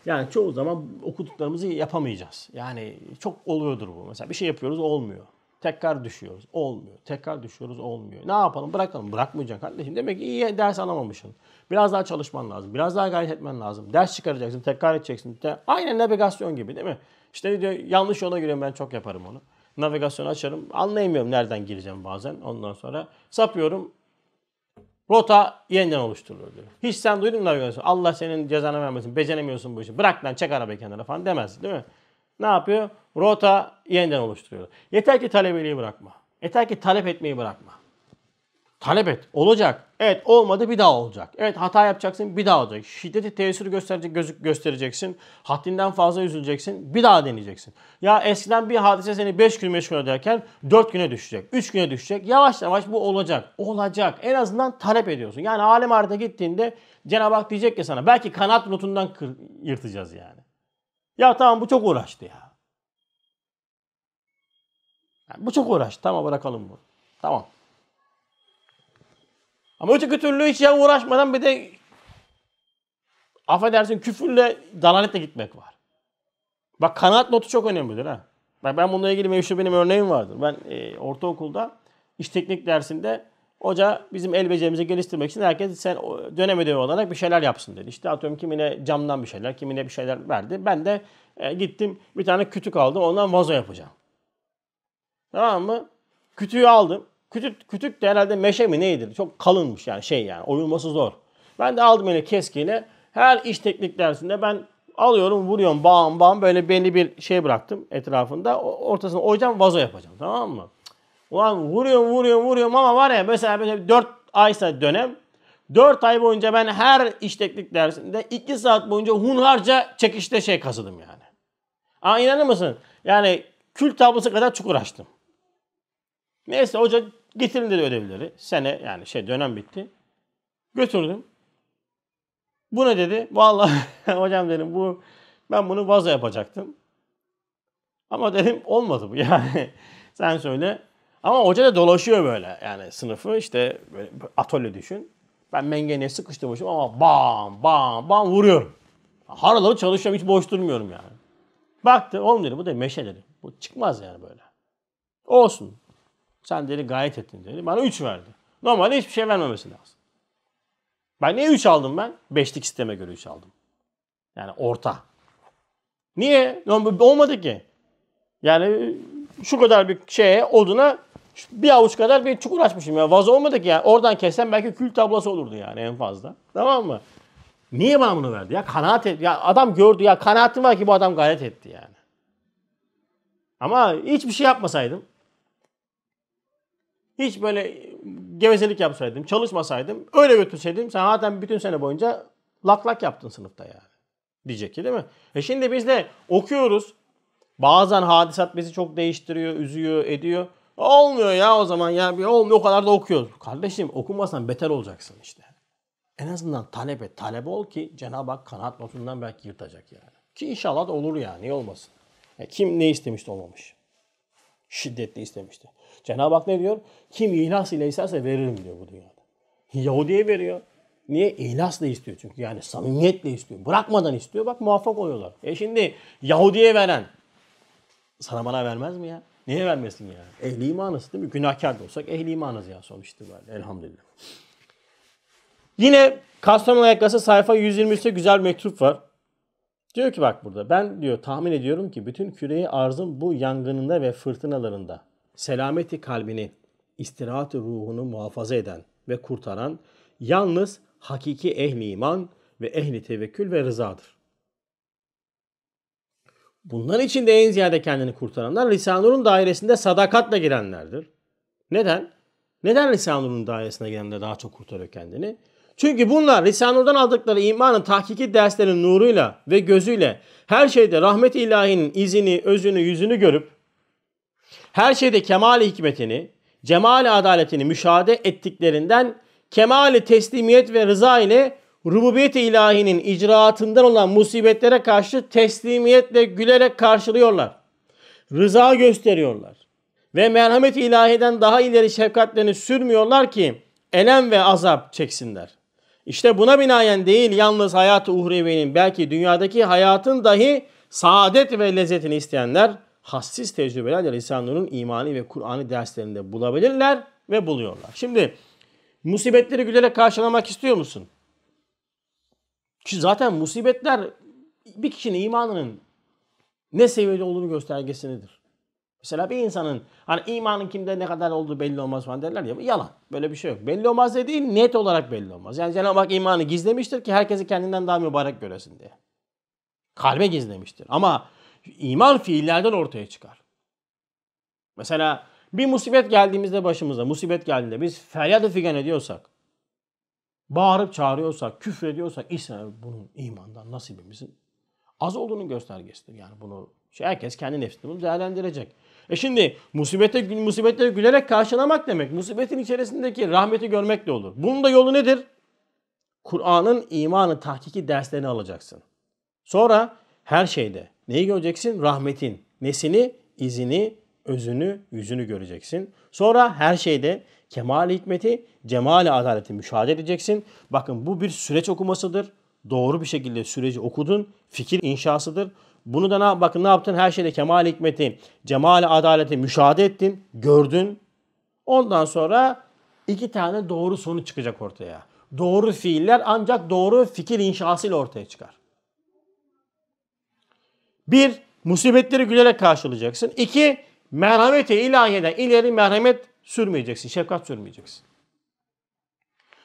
Yani çoğu zaman okuduklarımızı yapamayacağız. Yani çok oluyordur bu. Mesela bir şey yapıyoruz olmuyor. Tekrar düşüyoruz. Olmuyor. Tekrar düşüyoruz. Olmuyor. Ne yapalım? Bırakalım. Bırakmayacaksın kardeşim. Demek ki iyi ders alamamışsın. Biraz daha çalışman lazım. Biraz daha gayret etmen lazım. Ders çıkaracaksın. Tekrar edeceksin. Te Aynen navigasyon gibi değil mi? İşte diyor yanlış yola giriyorum ben çok yaparım onu. Navigasyonu açarım. Anlayamıyorum nereden gireceğim bazen. Ondan sonra sapıyorum. Rota yeniden oluşturulur diyor. Hiç sen duydun mu navigasyon? Allah senin cezanı vermesin. Beceremiyorsun bu işi. Bırak lan çek arabayı kenara falan demez değil mi? ne yapıyor? Rota yeniden oluşturuyor. Yeter ki talebeliği bırakma. Yeter ki talep etmeyi bırakma. Talep et. Olacak. Evet olmadı bir daha olacak. Evet hata yapacaksın bir daha olacak. Şiddeti tesir gösterecek, gözük göstereceksin. Haddinden fazla üzüleceksin. Bir daha deneyeceksin. Ya eskiden bir hadise seni 5 gün meşgul ederken 4 güne düşecek. 3 güne düşecek. Yavaş yavaş bu olacak. Olacak. En azından talep ediyorsun. Yani alem arda gittiğinde Cenab-ı Hak diyecek ki sana belki kanat notundan yırtacağız yani. Ya tamam bu çok uğraştı ya. Yani bu çok uğraştı. Tamam bırakalım bunu. Tamam. Ama öteki türlü hiç ya uğraşmadan bir de affedersin küfürle dalaletle gitmek var. Bak kanaat notu çok önemlidir ha. Bak ben bununla ilgili mevzu benim örneğim vardır. Ben e, ortaokulda iş teknik dersinde Hoca bizim el becerimizi geliştirmek için herkes sen dönem ödevi olarak bir şeyler yapsın dedi. İşte atıyorum kimine camdan bir şeyler, kimine bir şeyler verdi. Ben de e, gittim bir tane kütük aldım ondan vazo yapacağım. Tamam mı? Kütüğü aldım. Kütük, kütük de herhalde meşe mi neydi? Çok kalınmış yani şey yani oyulması zor. Ben de aldım yine keskiyle. Her iş teknik dersinde ben alıyorum vuruyorum bam bam böyle beni bir şey bıraktım etrafında. Ortasına oyacağım vazo yapacağım tamam mı? Ulan vuruyorum vuruyorum vuruyorum ama var ya mesela, mesela 4 aysa dönem 4 ay boyunca ben her işteklik dersinde 2 saat boyunca hunharca çekişte şey kazıdım yani. Ama inanır mısın? Yani kül tablosu kadar çukur açtım. Neyse hoca getirin dedi ödevleri. Sene yani şey dönem bitti. Götürdüm. Bu ne dedi? Vallahi hocam dedim bu ben bunu vaza yapacaktım. Ama dedim olmadı bu yani. Sen söyle ama hoca da dolaşıyor böyle yani sınıfı işte böyle atölye düşün. Ben mengeneye sıkıştırmışım ama bam bam bam vuruyorum. Haralalı çalışıyorum hiç boş durmuyorum yani. Baktı oğlum dedi bu da meşe dedi. Bu çıkmaz yani böyle. Olsun. Sen dedi gayet ettin dedi. Bana 3 verdi. Normalde hiçbir şey vermemesi lazım. Ben niye 3 aldım ben? 5'lik sisteme göre 3 aldım. Yani orta. Niye? Olmadı ki. Yani şu kadar bir şeye oduna bir avuç kadar bir çukur açmışım ya. Vazo olmadı ki yani. Oradan kessem belki kül tablası olurdu yani en fazla. Tamam mı? Niye bana bunu verdi? Ya kanaat et. Ya adam gördü ya kanaatim var ki bu adam gayret etti yani. Ama hiçbir şey yapmasaydım. Hiç böyle gevezelik yapsaydım, çalışmasaydım, öyle götürseydim sen zaten bütün sene boyunca lak lak yaptın sınıfta yani. Diyecek ki değil mi? E şimdi biz de okuyoruz. Bazen hadisat bizi çok değiştiriyor, üzüyor, ediyor. Olmuyor ya o zaman ya bir olmuyor o kadar da okuyoruz. Kardeşim okumazsan beter olacaksın işte. En azından talep et. Talep ol ki Cenab-ı Hak kanaat notundan belki yırtacak yani. Ki inşallah da olur yani. Niye olmasın? Ya e, kim ne istemişti olmamış. şiddetli istemişti. Cenab-ı Hak ne diyor? Kim ihlas ile isterse veririm diyor bu dünyada. Yahudi'ye veriyor. Niye? İhlasla istiyor çünkü. Yani samimiyetle istiyor. Bırakmadan istiyor. Bak muvaffak oluyorlar. E şimdi Yahudi'ye veren sana bana vermez mi ya? Niye vermesin yani? Ehli imanız değil mi? Günahkar da olsak ehli imanız yani sonuç itibariyle. Elhamdülillah. Yine Kastamonu Yakası sayfa 123'te güzel bir mektup var. Diyor ki bak burada ben diyor tahmin ediyorum ki bütün küreyi arzım bu yangınında ve fırtınalarında selameti kalbini, istirahat ruhunu muhafaza eden ve kurtaran yalnız hakiki ehli iman ve ehli tevekkül ve rızadır. Bunlar içinde en ziyade kendini kurtaranlar Lisanur'un dairesinde sadakatle girenlerdir. Neden? Neden Lisanur'un dairesine girenler daha çok kurtarıyor kendini? Çünkü bunlar Lisanur'dan aldıkları imanın tahkiki derslerinin nuruyla ve gözüyle her şeyde rahmet ilahinin izini, özünü, yüzünü görüp her şeyde kemal hikmetini, cemal adaletini müşahede ettiklerinden kemali teslimiyet ve rıza ile rububiyet ilahinin icraatından olan musibetlere karşı teslimiyetle gülerek karşılıyorlar. Rıza gösteriyorlar. Ve merhamet ilahiden daha ileri şefkatlerini sürmüyorlar ki elem ve azap çeksinler. İşte buna binaen değil yalnız hayatı uhrevinin belki dünyadaki hayatın dahi saadet ve lezzetini isteyenler hassiz tecrübelerle lisanların imani ve Kur'an'ı derslerinde bulabilirler ve buluyorlar. Şimdi musibetleri gülerek karşılamak istiyor musun? Ki zaten musibetler bir kişinin imanının ne seviyede olduğunu göstergesidir. Mesela bir insanın hani imanın kimde ne kadar olduğu belli olmaz falan derler ya. Yalan. Böyle bir şey yok. Belli olmaz dediği net olarak belli olmaz. Yani Cenab-ı Hak imanı gizlemiştir ki herkesi kendinden daha mübarek göresin diye. Kalbe gizlemiştir. Ama iman fiillerden ortaya çıkar. Mesela bir musibet geldiğimizde başımıza, musibet geldiğinde biz feryat figan ediyorsak, bağırıp çağırıyorsak, küfrediyorsak İsa bunun imandan nasibimizin az olduğunu göstergesidir. Yani bunu şey, herkes kendi nefsini bunu değerlendirecek. E şimdi musibete musibetlere gülerek karşılamak demek. Musibetin içerisindeki rahmeti görmek de olur. Bunun da yolu nedir? Kur'an'ın imanı tahkiki derslerini alacaksın. Sonra her şeyde neyi göreceksin? Rahmetin nesini, izini, özünü, yüzünü göreceksin. Sonra her şeyde kemal hikmeti, cemal adaleti müşahede edeceksin. Bakın bu bir süreç okumasıdır. Doğru bir şekilde süreci okudun. Fikir inşasıdır. Bunu da ne, bakın ne yaptın? Her şeyde kemal hikmeti, cemal adaleti müşahede ettin, gördün. Ondan sonra iki tane doğru sonuç çıkacak ortaya. Doğru fiiller ancak doğru fikir inşasıyla ortaya çıkar. Bir, musibetleri gülerek karşılayacaksın. İki, merhameti ilahiyeden ileri merhamet sürmeyeceksin, şefkat sürmeyeceksin.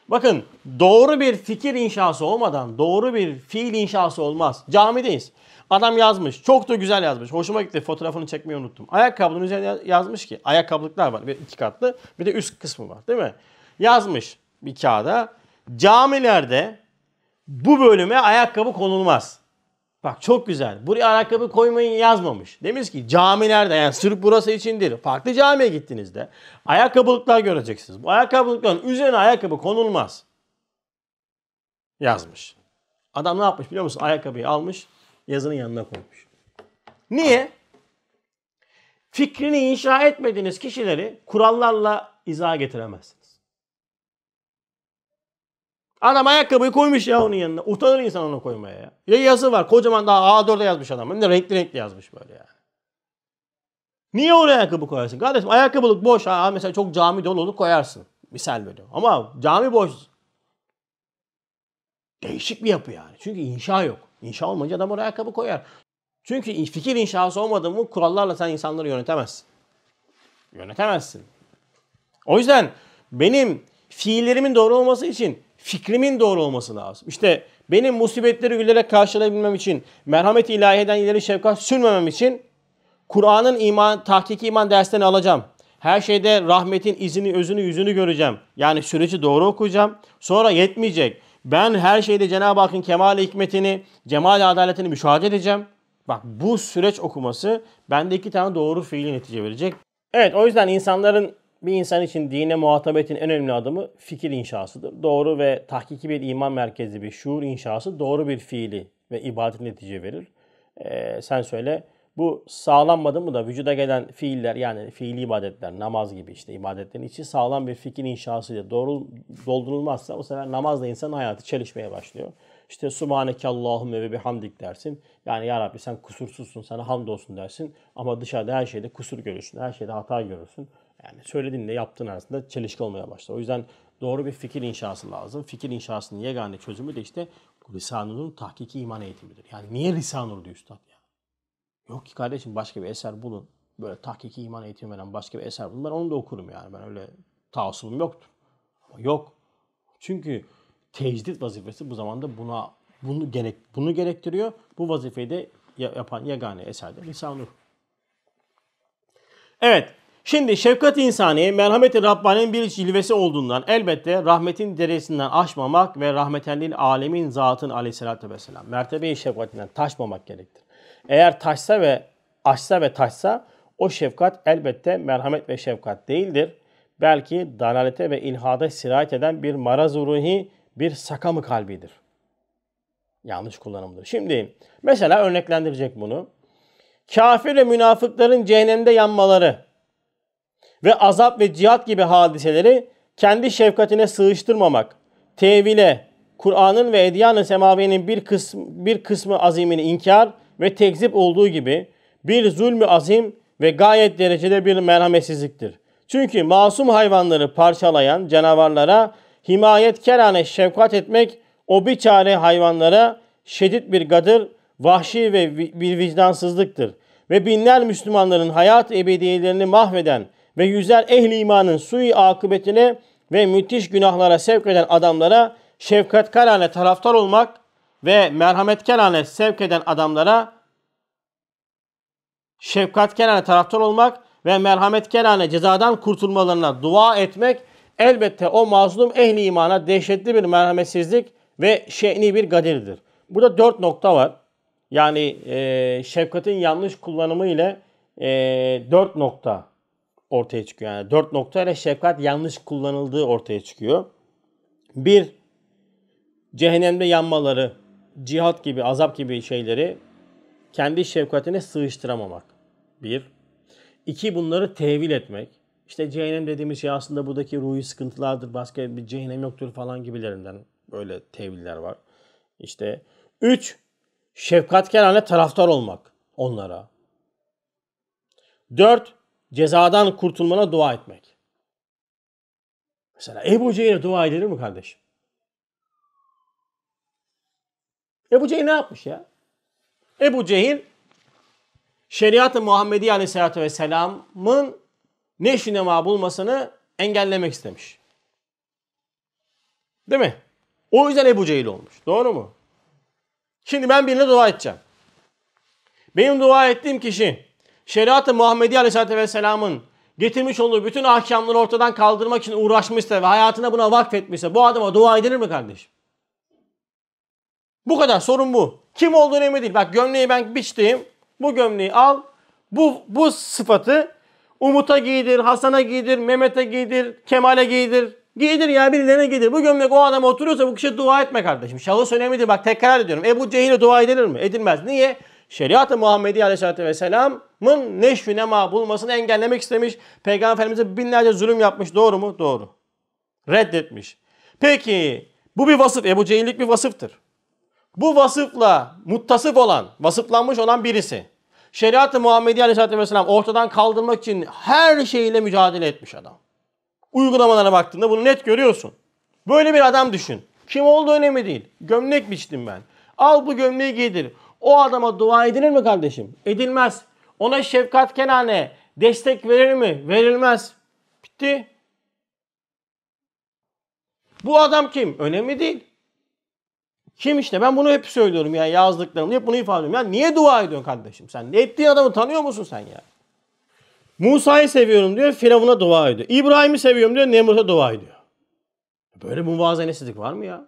Bakın doğru bir fikir inşası olmadan doğru bir fiil inşası olmaz. Camideyiz. Adam yazmış. Çok da güzel yazmış. Hoşuma gitti. Fotoğrafını çekmeyi unuttum. Ayakkabının üzerine yazmış ki. Ayakkabılıklar var. Bir iki katlı. Bir de üst kısmı var. Değil mi? Yazmış bir kağıda. Camilerde bu bölüme ayakkabı konulmaz. Bak çok güzel. Buraya ayakkabı koymayın yazmamış. Demiş ki camilerde yani sırf burası içindir. Farklı camiye gittiğinizde ayakkabılıklar göreceksiniz. Bu ayakkabılıkların üzerine ayakkabı konulmaz. Yazmış. Adam ne yapmış biliyor musun? Ayakkabıyı almış yazının yanına koymuş. Niye? Fikrini inşa etmediğiniz kişileri kurallarla izah getiremez. Adam ayakkabıyı koymuş ya onun yanına. Utanır insan onu koymaya ya. Ya yazı var. Kocaman daha A4'e yazmış adam. Hem de renkli renkli yazmış böyle ya Niye oraya ayakkabı koyarsın? Kardeşim ayakkabılık boş. Ha, mesela çok cami dolu olur koyarsın. Misal böyle. Ama cami boş. Değişik bir yapı yani. Çünkü inşa yok. İnşa olmayınca adam oraya ayakkabı koyar. Çünkü fikir inşası olmadı mı kurallarla sen insanları yönetemezsin. Yönetemezsin. O yüzden benim fiillerimin doğru olması için Fikrimin doğru olması lazım. İşte benim musibetleri gülerek karşılayabilmem için, merhamet ilahiyeden ileri şefkat sürmemem için Kur'an'ın iman, tahkiki iman derslerini alacağım. Her şeyde rahmetin izini, özünü, yüzünü göreceğim. Yani süreci doğru okuyacağım. Sonra yetmeyecek. Ben her şeyde Cenab-ı Hakk'ın kemal hikmetini, cemal adaletini müşahede edeceğim. Bak bu süreç okuması bende iki tane doğru fiili netice verecek. Evet o yüzden insanların bir insan için dine muhatabetin en önemli adımı fikir inşasıdır. Doğru ve tahkiki bir iman merkezi bir şuur inşası doğru bir fiili ve ibadet netice verir. Ee, sen söyle bu sağlanmadı mı da vücuda gelen fiiller yani fiili ibadetler, namaz gibi işte ibadetlerin içi sağlam bir fikir inşasıyla doğru doldurulmazsa o sefer namazla insan hayatı çelişmeye başlıyor. İşte Subhaneke Allahümme ve bihamdik dersin. Yani Ya Rabbi sen kusursuzsun, sana hamdolsun dersin. Ama dışarıda her şeyde kusur görürsün, her şeyde hata görürsün. Yani söylediğinle yaptığın arasında çelişki olmaya başlar. O yüzden doğru bir fikir inşası lazım. Fikir inşasının yegane çözümü de işte Risanur'un tahkiki iman eğitimidir. Yani niye Risanur diyor üstad ya? Yok ki kardeşim başka bir eser bulun. Böyle tahkiki iman eğitimi veren başka bir eser bulun. Ben onu da okurum yani. Ben öyle taassubum yoktur. Ama yok. Çünkü tecdit vazifesi bu zamanda buna bunu gerek bunu gerektiriyor. Bu vazifeyi de yapan yegane eser de Risanur. Evet. Şimdi şefkat insani, merhameti Rabbani'nin bir cilvesi olduğundan elbette rahmetin derecesinden aşmamak ve rahmetendil alemin zatın aleyhissalatü vesselam mertebe-i şefkatinden taşmamak gerektir. Eğer taşsa ve aşsa ve taşsa o şefkat elbette merhamet ve şefkat değildir. Belki dalalete ve ilhada sirayet eden bir maraz ruhi, bir sakamı kalbidir. Yanlış kullanımdır. Şimdi mesela örneklendirecek bunu. Kafir ve münafıkların cehennemde yanmaları ve azap ve cihat gibi hadiseleri kendi şefkatine sığıştırmamak, tevile, Kur'an'ın ve Edyan-ı Semaviye'nin bir kısmı, bir kısmı azimini inkar ve tekzip olduğu gibi bir zulmü azim ve gayet derecede bir merhametsizliktir. Çünkü masum hayvanları parçalayan canavarlara himayet kerane şefkat etmek o bir çare hayvanlara şiddet bir gadır, vahşi ve bir vicdansızlıktır. Ve binler Müslümanların hayat ebediyelerini mahveden ve yüzler ehli imanın sui akıbetine ve müthiş günahlara sevk eden adamlara şefkatkarane taraftar olmak ve merhametkarane sevk eden adamlara şefkatkarane taraftar olmak ve merhametkarane cezadan kurtulmalarına dua etmek elbette o mazlum ehli imana dehşetli bir merhametsizlik ve şehni bir gadirdir. Burada dört nokta var. Yani e, şefkatin yanlış kullanımı ile e, dört nokta ortaya çıkıyor. Yani dört noktayla şefkat yanlış kullanıldığı ortaya çıkıyor. Bir, cehennemde yanmaları, cihat gibi, azap gibi şeyleri kendi şefkatine sığıştıramamak. Bir. İki, bunları tevil etmek. İşte cehennem dediğimiz şey aslında buradaki ruhi sıkıntılardır, başka bir cehennem yoktur falan gibilerinden böyle teviller var. İşte üç, şefkatkar hale taraftar olmak onlara. Dört, cezadan kurtulmana dua etmek. Mesela Ebu Cehil'e dua edilir mi kardeşim? Ebu Cehil ne yapmış ya? Ebu Cehil Şeriatı ı Muhammedi Aleyhisselatü Vesselam'ın neşri nema bulmasını engellemek istemiş. Değil mi? O yüzden Ebu Cehil olmuş. Doğru mu? Şimdi ben birine dua edeceğim. Benim dua ettiğim kişi şeriat-ı Muhammedi Aleyhisselatü Vesselam'ın getirmiş olduğu bütün ahkamları ortadan kaldırmak için uğraşmışsa ve hayatına buna vakfetmişse bu adama dua edilir mi kardeşim? Bu kadar sorun bu. Kim olduğunu önemli değil. Bak gömleği ben biçtim. Bu gömleği al. Bu, bu sıfatı Umut'a giydir, Hasan'a giydir, Mehmet'e giydir, Kemal'e giydir. Giydir ya birilerine giydir. Bu gömlek o adam oturuyorsa bu kişi dua etme kardeşim. Şahıs önemlidir. Bak tekrar ediyorum. Ebu Cehil'e dua edilir mi? Edilmez. Niye? Şeriat-ı Muhammedi Aleyhisselatü Vesselam mın neşvi nema bulmasını engellemek istemiş. Peygamber Efendimiz'e binlerce zulüm yapmış. Doğru mu? Doğru. Reddetmiş. Peki bu bir vasıf. Ebu Cehillik bir vasıftır. Bu vasıfla muttasıf olan, vasıflanmış olan birisi şeriat-ı Muhammediye Aleyhisselatü Vesselam ortadan kaldırmak için her şeyle mücadele etmiş adam. Uygulamalara baktığında bunu net görüyorsun. Böyle bir adam düşün. Kim olduğu önemli değil. Gömlek biçtim ben. Al bu gömleği giydir. O adama dua edilir mi kardeşim? Edilmez. Ona Şefkat Kenane destek verir mi? Verilmez. Bitti. Bu adam kim? Önemli değil. Kim işte? Ben bunu hep söylüyorum yani yazdıklarımda hep bunu ifade ediyorum. Ya niye dua ediyorsun kardeşim sen? ne Ettiğin adamı tanıyor musun sen ya? Musa'yı seviyorum diyor, Firavun'a dua ediyor. İbrahim'i seviyorum diyor, Nemrut'a dua ediyor. Böyle muvazenesizlik var mı ya?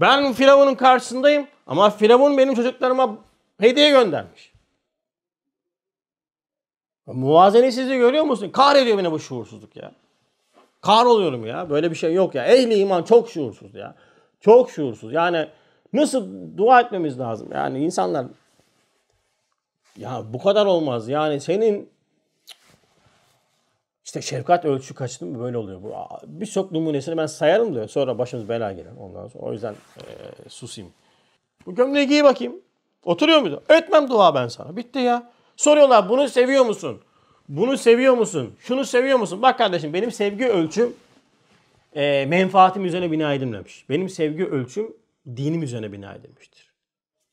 Ben Firavun'un karşısındayım ama Firavun benim çocuklarıma hediye göndermiş. sizi görüyor musun? Kar ediyor beni bu şuursuzluk ya. Kar oluyorum ya. Böyle bir şey yok ya. Ehli iman çok şuursuz ya. Çok şuursuz. Yani nasıl dua etmemiz lazım? Yani insanlar ya bu kadar olmaz. Yani senin işte şefkat ölçü kaçtı mı böyle oluyor. Bu birçok numunesini ben sayarım diyor. Sonra başımız bela girer ondan sonra. O yüzden e, susayım. Bu gömleği giy bakayım. Oturuyor muydu? Etmem dua ben sana. Bitti ya. Soruyorlar bunu seviyor musun? Bunu seviyor musun? Şunu seviyor musun? Bak kardeşim benim sevgi ölçüm e, menfaatim üzerine bina edilmemiş. Benim sevgi ölçüm dinim üzerine bina edilmiştir.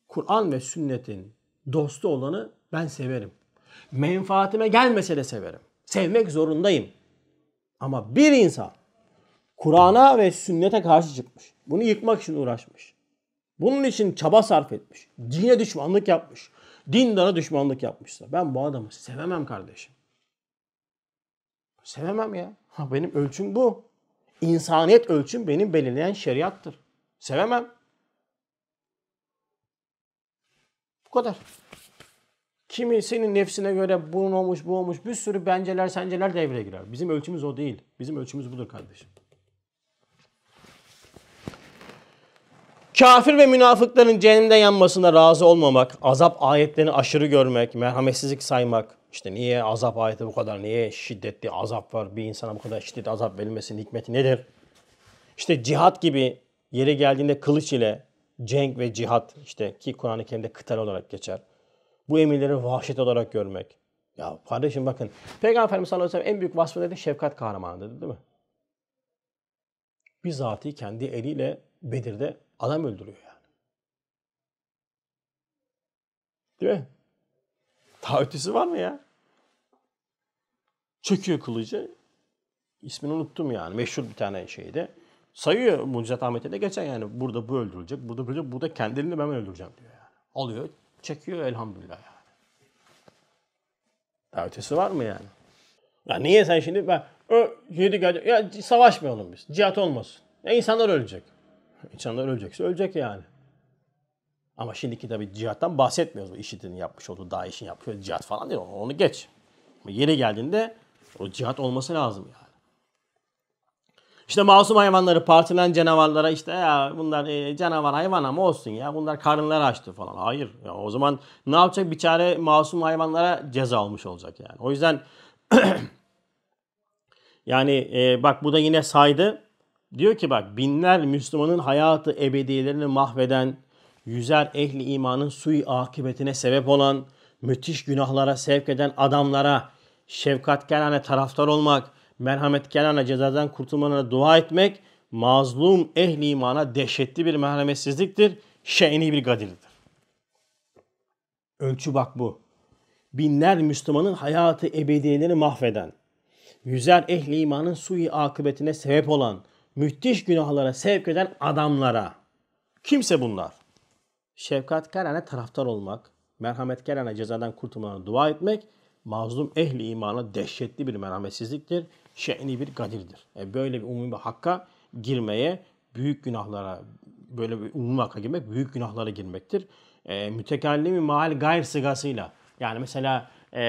Kur'an ve sünnetin dostu olanı ben severim. Menfaatime gelmese de severim. Sevmek zorundayım. Ama bir insan Kur'an'a ve sünnete karşı çıkmış. Bunu yıkmak için uğraşmış. Bunun için çaba sarf etmiş. Dine düşmanlık yapmış. Dindara düşmanlık yapmışsa. Ben bu adamı sevemem kardeşim. Sevemem ya. Ha, benim ölçüm bu. İnsaniyet ölçüm benim belirleyen şeriattır. Sevemem. Bu kadar. Kimi senin nefsine göre bunun olmuş bu olmuş bir sürü benceler senceler devreye girer. Bizim ölçümüz o değil. Bizim ölçümüz budur kardeşim. Kafir ve münafıkların cehennemde yanmasına razı olmamak, azap ayetlerini aşırı görmek, merhametsizlik saymak, işte niye azap ayeti bu kadar, niye şiddetli azap var, bir insana bu kadar şiddetli azap verilmesinin hikmeti nedir? İşte cihat gibi yeri geldiğinde kılıç ile cenk ve cihat işte ki Kur'an-ı Kerim'de kıtal olarak geçer. Bu emirleri vahşet olarak görmek. Ya kardeşim bakın Peygamber Efendimiz sallallahu aleyhi ve sellem en büyük vasfı dedi şefkat kahramanı dedi değil mi? Bizatihi kendi eliyle Bedir'de Adam öldürüyor yani. Değil mi? Daha ötesi var mı ya? Çekiyor kılıcı. İsmini unuttum yani. Meşhur bir tane şeydi. Sayıyor Mucizat Ahmet'e de geçen yani. Burada bu öldürülecek, burada bu öldürülecek, burada kendini ben öldüreceğim diyor yani. Alıyor, çekiyor elhamdülillah yani. Daha ötesi var mı yani? Ya niye sen şimdi ben ö, yedi gelecek. Ya savaşmayalım biz. Cihat olmasın. Ya insanlar ölecek. İnsanlar ölecekse ölecek yani. Ama şimdiki tabi cihattan bahsetmiyoruz. IŞİD'in yapmış olduğu, DAEŞ'in yapmış olduğu cihat falan değil. Onu, onu geç. Ama yeri geldiğinde o cihat olması lazım yani. İşte masum hayvanları partilen canavarlara işte ya bunlar e, canavar hayvan ama olsun ya bunlar karınlar açtı falan. Hayır. Ya o zaman ne yapacak? Bir çare masum hayvanlara ceza almış olacak yani. O yüzden yani e, bak bu da yine saydı Diyor ki bak binler Müslümanın hayatı ebedilerini mahveden, yüzer ehli imanın suyu akıbetine sebep olan, müthiş günahlara sevk eden adamlara şefkatkarane taraftar olmak, merhametkarane cezadan kurtulmalarına dua etmek, mazlum ehli imana dehşetli bir merhametsizliktir, şe'ni bir gadirdir. Ölçü bak bu. Binler Müslümanın hayatı ebediyelerini mahveden, yüzer ehli imanın sui akıbetine sebep olan, müthiş günahlara sevk eden adamlara. Kimse bunlar. Şefkatkarane taraftar olmak, merhametkarane cezadan kurtulmalarına dua etmek, mazlum ehli imana dehşetli bir merhametsizliktir, şehni bir gadirdir. Yani e, böyle bir umumi bir hakka girmeye, büyük günahlara, böyle bir umumi hakka girmek büyük günahlara girmektir. E, mütekellimi maal gayr sigasıyla, yani mesela e,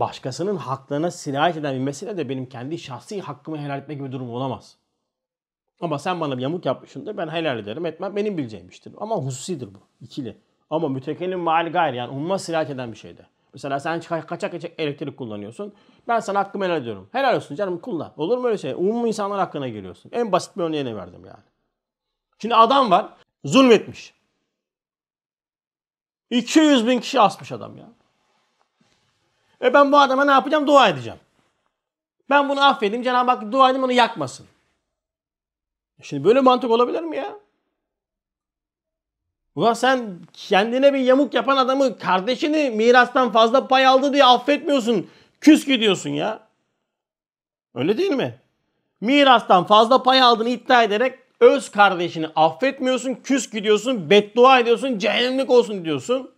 başkasının haklarına sirayet eden bir mesele de benim kendi şahsi hakkımı helal etme gibi bir durum olamaz. Ama sen bana bir yamuk yapmışsın da Ben helal ederim etmem. Benim bileceğim iştir. Ama hususidir bu. ikili Ama mütekellim mal gayr yani umma silah eden bir şeydi. Mesela sen kaçak kaçak elektrik kullanıyorsun. Ben sana hakkımı helal ediyorum. Helal olsun canım kullan. Olur mu öyle şey? Umum insanlar hakkına geliyorsun. En basit bir örneğini verdim yani. Şimdi adam var. Zulmetmiş. 200 bin kişi asmış adam ya. E ben bu adama ne yapacağım? Dua edeceğim. Ben bunu affedeyim. Cenab-ı Hak dua edeyim onu yakmasın. Şimdi böyle mantık olabilir mi ya? Ulan sen kendine bir yamuk yapan adamı kardeşini mirastan fazla pay aldı diye affetmiyorsun. Küs gidiyorsun ya. Öyle değil mi? Mirastan fazla pay aldığını iddia ederek öz kardeşini affetmiyorsun, küs gidiyorsun, beddua ediyorsun, cehennemlik olsun diyorsun.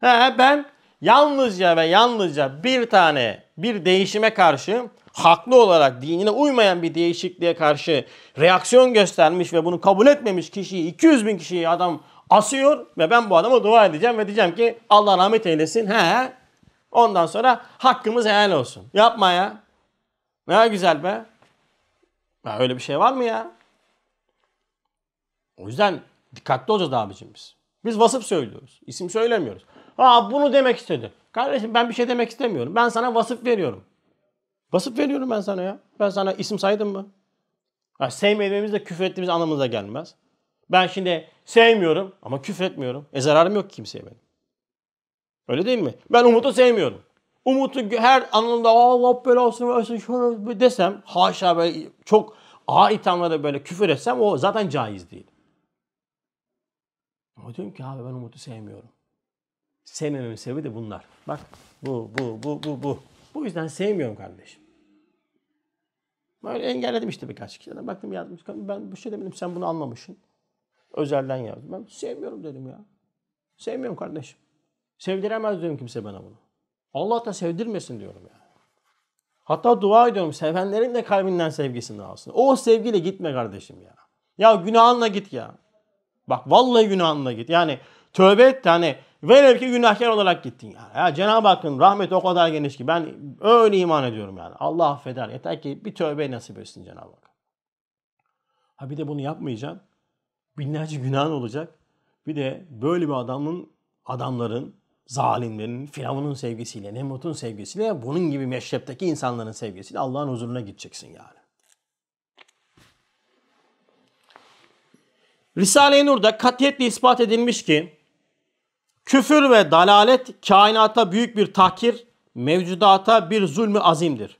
He ben yalnızca ve yalnızca bir tane bir değişime karşı haklı olarak dinine uymayan bir değişikliğe karşı reaksiyon göstermiş ve bunu kabul etmemiş kişiyi 200 bin kişiyi adam asıyor ve ben bu adama dua edeceğim ve diyeceğim ki Allah rahmet eylesin. He. Ondan sonra hakkımız helal olsun. Yapma ya. Ne güzel be. Ya öyle bir şey var mı ya? O yüzden dikkatli olacağız abicim biz. Biz vasıf söylüyoruz. isim söylemiyoruz. Aa bunu demek istedi. Kardeşim ben bir şey demek istemiyorum. Ben sana vasıf veriyorum. Vasıf veriyorum ben sana ya. Ben sana isim saydım mı? Ya sevmediğimiz de küfür ettiğimiz anlamıza gelmez. Ben şimdi sevmiyorum ama küfür etmiyorum. E zararım yok kimseye benim. Öyle değil mi? Ben Umut'u sevmiyorum. Umut'u her anında Allah belasını versin şöyle desem haşa böyle çok ağır ithamlara böyle küfür etsem o zaten caiz değil. Ama diyorum ki abi ben Umut'u sevmiyorum. Sevmememin sebebi de bunlar. Bak bu, bu, bu, bu, bu. Bu yüzden sevmiyorum kardeşim. Böyle engelledim işte birkaç kişiden. Baktım yazmış. Ben bir şey demedim. Sen bunu anlamışsın. Özelden yazdım. Ben sevmiyorum dedim ya. Sevmiyorum kardeşim. Sevdiremez diyorum kimse bana bunu. Allah da sevdirmesin diyorum ya. Hatta dua ediyorum sevenlerin de kalbinden sevgisini alsın. O sevgiyle gitme kardeşim ya. Ya günahınla git ya. Bak vallahi günahınla git. Yani tövbe et de hani Velev ki günahkar olarak gittin yani. Ya Cenab-ı Hakk'ın rahmeti o kadar geniş ki ben öyle iman ediyorum yani. Allah affeder. Yeter ki bir tövbe nasip etsin Cenab-ı Hak. Ha bir de bunu yapmayacağım. Binlerce günahın olacak. Bir de böyle bir adamın, adamların, zalimlerin, Firavun'un sevgisiyle, Nemrut'un sevgisiyle, bunun gibi meşrepteki insanların sevgisiyle Allah'ın huzuruna gideceksin yani. Risale-i Nur'da katiyetle ispat edilmiş ki Küfür ve dalalet kainata büyük bir takir, mevcudata bir zulmü azimdir.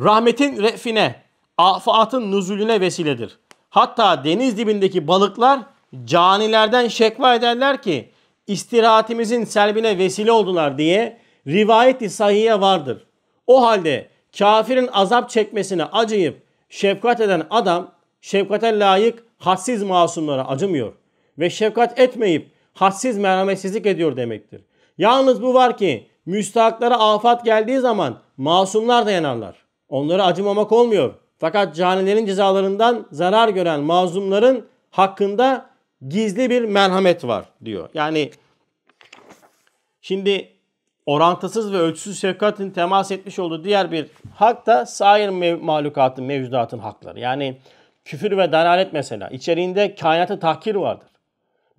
Rahmetin refine, afatın nüzulüne vesiledir. Hatta deniz dibindeki balıklar canilerden şekva ederler ki istirahatimizin selbine vesile oldular diye rivayet-i sahiye vardır. O halde kafirin azap çekmesine acıyıp şefkat eden adam şefkate layık hadsiz masumlara acımıyor ve şefkat etmeyip hadsiz merhametsizlik ediyor demektir. Yalnız bu var ki müstahaklara afat geldiği zaman masumlar da yanarlar. Onlara acımamak olmuyor. Fakat canilerin cezalarından zarar gören mazlumların hakkında gizli bir merhamet var diyor. Yani şimdi orantısız ve ölçüsüz şefkatin temas etmiş olduğu diğer bir hak da sair mev- mahlukatın, mevcudatın hakları. Yani küfür ve dalalet mesela. içeriğinde kainatı tahkir vardır.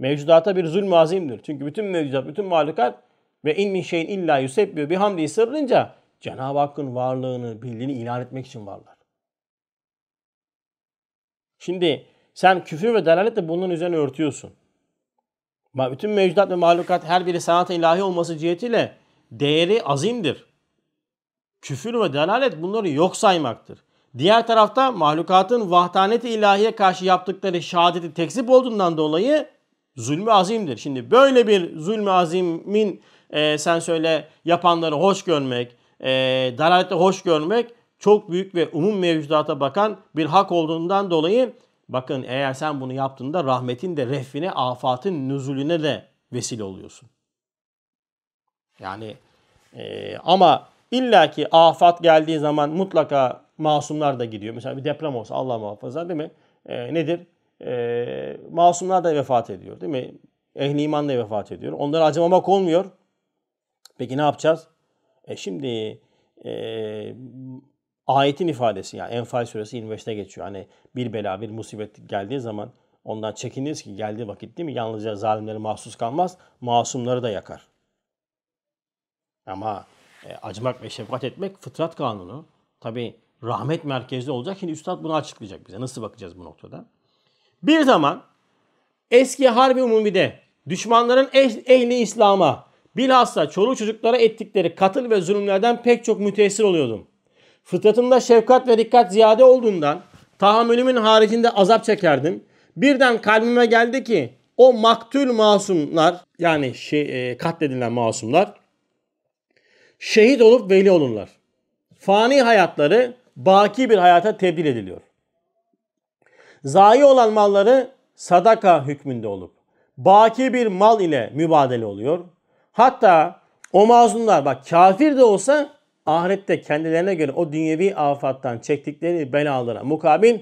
Mevcudata bir zulm azimdir. Çünkü bütün mevcudat, bütün mahlukat ve in min şeyin illa bir hamdi sırrınca Cenab-ı Hakk'ın varlığını, birliğini ilan etmek için varlar. Şimdi sen küfür ve delaletle bunun üzerine örtüyorsun. Bütün mevcudat ve mahlukat her biri sanat ilahi olması cihetiyle değeri azimdir. Küfür ve delalet bunları yok saymaktır. Diğer tarafta mahlukatın vahdaneti ilahiye karşı yaptıkları şehadeti tekzip olduğundan dolayı zulmü azimdir. Şimdi böyle bir zulmü azimin e, sen söyle yapanları hoş görmek, e, dalalette hoş görmek çok büyük ve umum mevcudata bakan bir hak olduğundan dolayı bakın eğer sen bunu yaptığında rahmetin de refine afatın nüzulüne de vesile oluyorsun. Yani e, ama illaki afat geldiği zaman mutlaka masumlar da gidiyor. Mesela bir deprem olsa Allah muhafaza değil mi? E, nedir? E, masumlar da vefat ediyor değil mi? Ehli iman da vefat ediyor. Onlara acımamak olmuyor. Peki ne yapacağız? E şimdi e, ayetin ifadesi yani Enfal suresi 25'te geçiyor. Hani bir bela bir musibet geldiği zaman ondan çekiniz ki geldiği vakit değil mi? Yalnızca zalimleri mahsus kalmaz. Masumları da yakar. Ama e, acımak ve şefkat etmek fıtrat kanunu. Tabi rahmet merkezli olacak. Şimdi üstad bunu açıklayacak bize. Nasıl bakacağız bu noktada? Bir zaman eski harbi umumide düşmanların ehli İslam'a bilhassa çoluk çocuklara ettikleri katıl ve zulümlerden pek çok müteessir oluyordum. Fıtratımda şefkat ve dikkat ziyade olduğundan tahammülümün haricinde azap çekerdim. Birden kalbime geldi ki o maktul masumlar yani şey, e, katledilen masumlar şehit olup veli olurlar. Fani hayatları baki bir hayata tebdil ediliyor. Zayi olan malları sadaka hükmünde olup baki bir mal ile mübadele oluyor. Hatta o mazlumlar bak kafir de olsa ahirette kendilerine göre o dünyevi afattan çektikleri belalara mukabil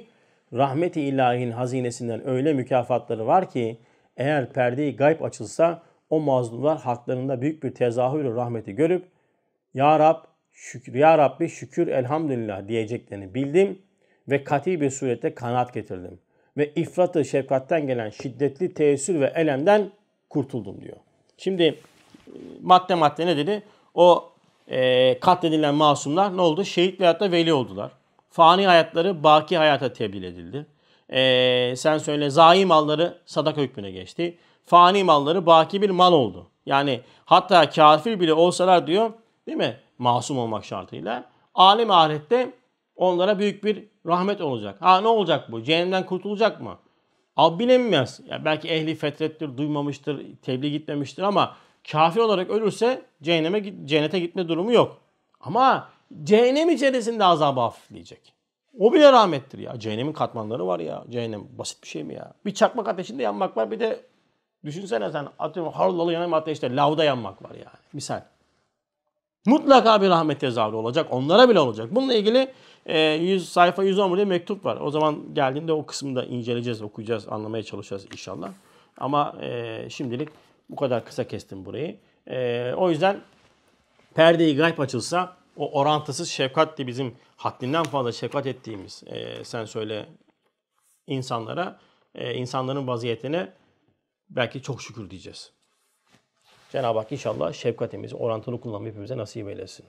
rahmeti ilahin hazinesinden öyle mükafatları var ki eğer perdeyi gayb açılsa o mazlumlar haklarında büyük bir tezahürü rahmeti görüp Ya Rab şükür, Ya Rabbi şükür elhamdülillah diyeceklerini bildim ve kati bir surette kanaat getirdim. Ve ifratı şefkatten gelen şiddetli teessür ve elemden kurtuldum diyor. Şimdi madde madde ne dedi? O e, katledilen masumlar ne oldu? Şehit veyahut da veli oldular. Fani hayatları baki hayata tebliğ edildi. E, sen söyle zayi malları sadaka hükmüne geçti. Fani malları baki bir mal oldu. Yani hatta kafir bile olsalar diyor değil mi? Masum olmak şartıyla. Alim ahirette onlara büyük bir rahmet olacak. Ha ne olacak bu? Cehennemden kurtulacak mı? Al bilinmez. Ya belki ehli fetrettir, duymamıştır, tebliğ gitmemiştir ama kafir olarak ölürse cehenneme, cennete gitme durumu yok. Ama cehennem içerisinde azabı hafifleyecek. O bile rahmettir ya. Cehennemin katmanları var ya. Cehennem basit bir şey mi ya? Bir çakmak ateşinde yanmak var bir de düşünsene sen atıyorum harlalı yanan ateşte lavda yanmak var yani. Misal. Mutlaka bir rahmet tezahürü olacak. Onlara bile olacak. Bununla ilgili 100 ee, sayfa 110 burada mektup var. O zaman geldiğinde o kısmı da inceleyeceğiz, okuyacağız, anlamaya çalışacağız inşallah. Ama e, şimdilik bu kadar kısa kestim burayı. E, o yüzden perdeyi gayb açılsa o orantısız şefkat de bizim haddinden fazla şefkat ettiğimiz e, sen söyle insanlara, e, insanların vaziyetine belki çok şükür diyeceğiz. Cenab-ı Hak inşallah şefkatimizi orantılı kullanmayı hepimize nasip eylesin.